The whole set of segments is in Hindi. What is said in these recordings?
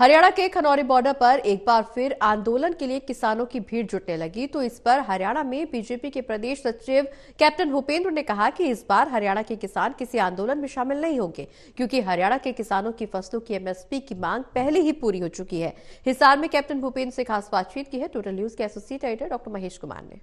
हरियाणा के खनौरी बॉर्डर पर एक बार फिर आंदोलन के लिए किसानों की भीड़ जुटने लगी तो इस पर हरियाणा में बीजेपी के प्रदेश सचिव कैप्टन भूपेंद्र ने कहा कि इस बार हरियाणा के किसान किसी आंदोलन में शामिल नहीं होंगे क्योंकि हरियाणा के किसानों की फसलों की एमएसपी की मांग पहले ही पूरी हो चुकी है हिसार में कैप्टन भूपेंद्र से खास बातचीत की है टोटल न्यूज के associate editor doctor Mahesh Kumar ने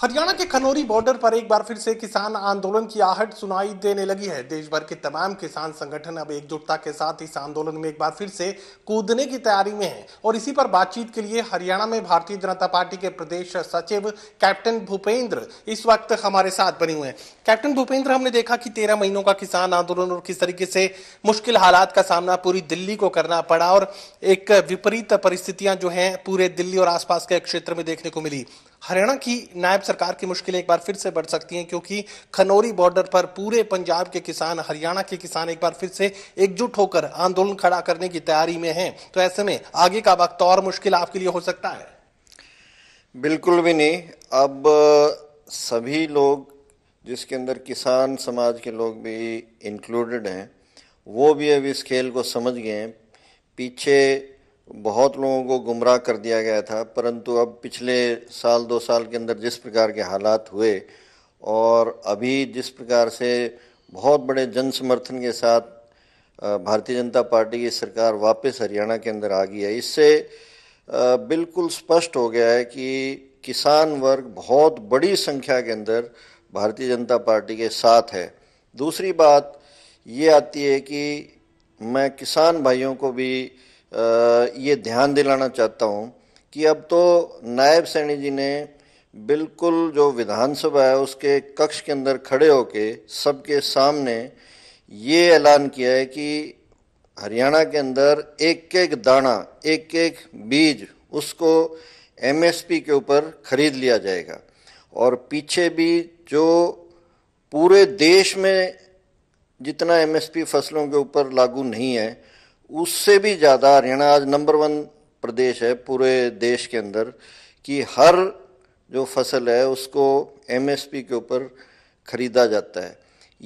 हरियाणा के खनौरी बॉर्डर पर एक बार फिर से किसान आंदोलन की आहट सुनाई देने लगी है देश भर के तमाम किसान संगठन अब एकजुटता के साथ इस आंदोलन में एक बार फिर से कूदने की तैयारी में हैं और इसी पर बातचीत के लिए हरियाणा में भारतीय जनता पार्टी के प्रदेश सचिव कैप्टन भूपेंद्र इस वक्त हमारे साथ बने हुए हैं कैप्टन भूपेंद्र हमने देखा कि तेरह महीनों का किसान आंदोलन और किस तरीके से मुश्किल हालात का सामना पूरी दिल्ली को करना पड़ा और एक विपरीत परिस्थितियां जो है पूरे दिल्ली और आसपास के क्षेत्र में देखने को मिली हरियाणा की नायब सरकार की मुश्किलें एक बार फिर से बढ़ सकती हैं क्योंकि खनौरी बॉर्डर पर पूरे पंजाब के किसान हरियाणा के किसान एक बार फिर से एकजुट होकर आंदोलन खड़ा करने की तैयारी में हैं तो ऐसे में आगे का वक्त और मुश्किल आपके लिए हो सकता है बिल्कुल भी नहीं अब सभी लोग जिसके अंदर किसान समाज के लोग भी इंक्लूडेड हैं वो भी अब इस खेल को समझ गए हैं पीछे बहुत लोगों को गुमराह कर दिया गया था परंतु अब पिछले साल दो साल के अंदर जिस प्रकार के हालात हुए और अभी जिस प्रकार से बहुत बड़े जन समर्थन के साथ भारतीय जनता पार्टी की सरकार वापस हरियाणा के अंदर आ गई है इससे बिल्कुल स्पष्ट हो गया है कि किसान वर्ग बहुत बड़ी संख्या के अंदर भारतीय जनता पार्टी के साथ है दूसरी बात ये आती है कि मैं किसान भाइयों को भी ये ध्यान दिलाना चाहता हूँ कि अब तो नायब सैनी जी ने बिल्कुल जो विधानसभा है उसके कक्ष के अंदर खड़े होके सबके सामने ये ऐलान किया है कि हरियाणा के अंदर एक एक दाना एक एक बीज उसको एमएसपी के ऊपर खरीद लिया जाएगा और पीछे भी जो पूरे देश में जितना एमएसपी फसलों के ऊपर लागू नहीं है उससे भी ज़्यादा हरियाणा आज नंबर वन प्रदेश है पूरे देश के अंदर कि हर जो फसल है उसको एमएसपी के ऊपर खरीदा जाता है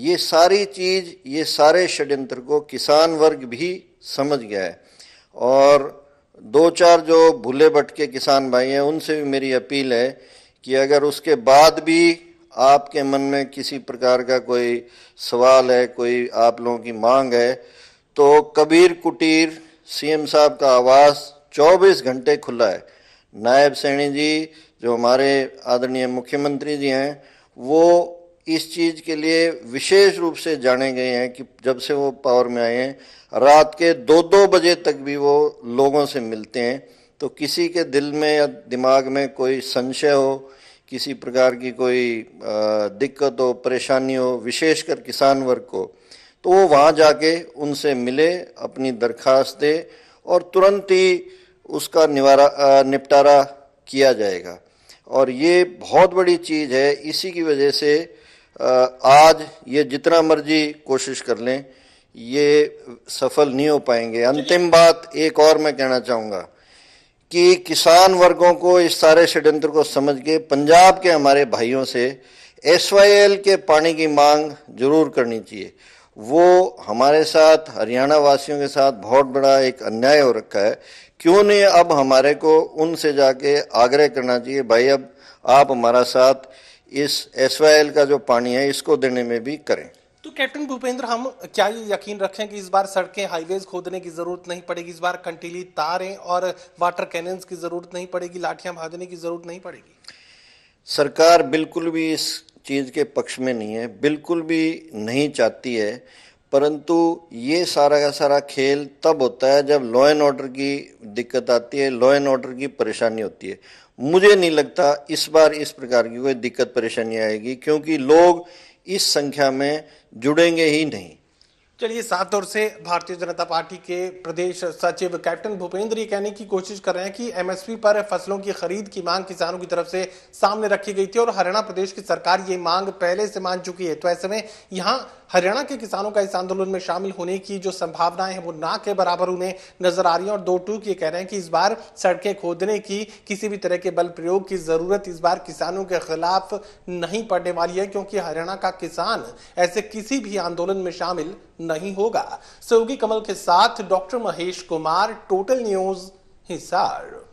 ये सारी चीज़ ये सारे षड्यंत्र को किसान वर्ग भी समझ गया है और दो चार जो भूले भटके किसान भाई हैं उनसे भी मेरी अपील है कि अगर उसके बाद भी आपके मन में किसी प्रकार का कोई सवाल है कोई आप लोगों की मांग है तो कबीर कुटीर सीएम साहब का आवास 24 घंटे खुला है नायब सैनी जी जो हमारे आदरणीय मुख्यमंत्री जी हैं वो इस चीज़ के लिए विशेष रूप से जाने गए हैं कि जब से वो पावर में आए हैं रात के दो दो बजे तक भी वो लोगों से मिलते हैं तो किसी के दिल में या दिमाग में कोई संशय हो किसी प्रकार की कोई दिक्कत हो परेशानी हो विशेषकर किसान वर्ग को तो वो वहाँ जाके उनसे मिले अपनी दरख्वास्त दे और तुरंत ही उसका निवारा निपटारा किया जाएगा और ये बहुत बड़ी चीज़ है इसी की वजह से आज ये जितना मर्जी कोशिश कर लें ये सफल नहीं हो पाएंगे अंतिम बात एक और मैं कहना चाहूँगा कि किसान वर्गों को इस सारे षड्यंत्र को समझ के पंजाब के हमारे भाइयों से एस के पानी की मांग जरूर करनी चाहिए वो हमारे साथ हरियाणा वासियों के साथ बहुत बड़ा एक अन्याय हो रखा है क्यों नहीं अब हमारे को उनसे जाके आग्रह करना चाहिए भाई अब आप हमारा साथ इस एस का जो पानी है इसको देने में भी करें तो कैप्टन भूपेंद्र हम क्या ये यकीन रखें कि इस बार सड़कें हाईवेज खोदने की जरूरत नहीं पड़ेगी इस बार कंटीली तारें और वाटर कैनन्स की जरूरत नहीं पड़ेगी लाठियां भाजने की जरूरत नहीं पड़ेगी सरकार बिल्कुल भी इस चीज़ के पक्ष में नहीं है बिल्कुल भी नहीं चाहती है परंतु ये सारा का सारा खेल तब होता है जब लॉ एंड ऑर्डर की दिक्कत आती है लॉ एंड ऑर्डर की परेशानी होती है मुझे नहीं लगता इस बार इस प्रकार की कोई दिक्कत परेशानी आएगी क्योंकि लोग इस संख्या में जुड़ेंगे ही नहीं चलिए सात और से भारतीय जनता पार्टी के प्रदेश सचिव कैप्टन भूपेंद्र ये कहने की कोशिश कर रहे हैं कि एमएसपी पर फसलों की खरीद की मांग किसानों की तरफ से सामने रखी गई थी और हरियाणा प्रदेश की सरकार ये मांग पहले से मान चुकी है तो ऐसे में यहाँ हरियाणा के किसानों का इस आंदोलन में शामिल होने की जो संभावनाएं हैं वो ना के बराबर उन्हें नजर आ रही है और दो टूक ये कह रहे हैं कि इस बार सड़कें खोदने की किसी भी तरह के बल प्रयोग की जरूरत इस बार किसानों के खिलाफ नहीं पड़ने वाली है क्योंकि हरियाणा का किसान ऐसे किसी भी आंदोलन में शामिल नहीं होगा सहयोगी कमल के साथ doctor Mahesh Kumar total news Hisar